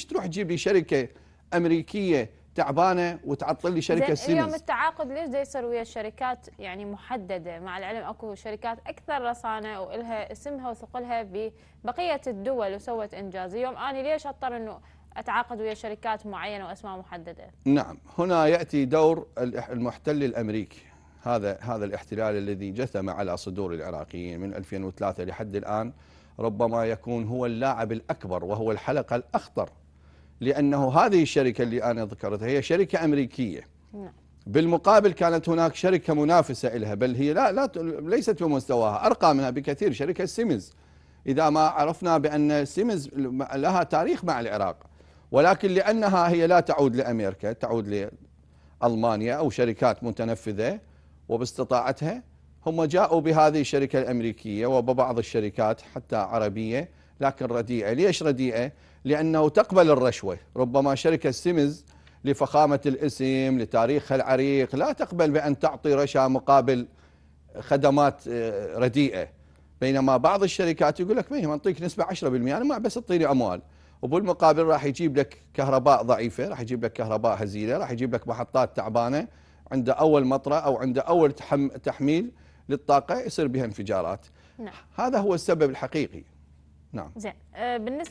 ليش تروح تجيب لي شركه امريكيه تعبانه وتعطل لي شركه سيمنز اليوم التعاقد ليش دا يصير ويا الشركات يعني محدده مع العلم اكو شركات اكثر رصانه والها اسمها وثقلها ببقيه الدول وسوت انجاز اليوم انا ليش اضطر انه اتعاقد ويا شركات معينه واسماء محدده نعم هنا ياتي دور المحتل الامريكي هذا هذا الاحتلال الذي جثم على صدور العراقيين من 2003 لحد الان ربما يكون هو اللاعب الاكبر وهو الحلقه الاخطر لأنه هذه الشركة اللي أنا ذكرتها هي شركة أمريكية نعم. بالمقابل كانت هناك شركة منافسة لها بل هي لا, لا ليست بمستواها أرقى منها بكثير شركة سيمز إذا ما عرفنا بأن سيمز لها تاريخ مع العراق ولكن لأنها هي لا تعود لأمريكا تعود لألمانيا أو شركات متنفذة وباستطاعتها هم جاءوا بهذه الشركة الأمريكية وببعض الشركات حتى عربية لكن رديئة ليش رديئة لأنه تقبل الرشوة ربما شركة سيمز لفخامة الاسم لتاريخها العريق لا تقبل بأن تعطي رشا مقابل خدمات آه، رديئة بينما بعض الشركات يقول لك ما نعطيك نسبة 10% أنا ما بس تعطيني أموال وبالمقابل راح يجيب لك كهرباء ضعيفة راح يجيب لك كهرباء هزيلة راح يجيب لك محطات تعبانة عند أول مطرة أو عند أول تحميل للطاقة يصير بها انفجارات نعم. هذا هو السبب الحقيقي نعم زين آه، بالنسبه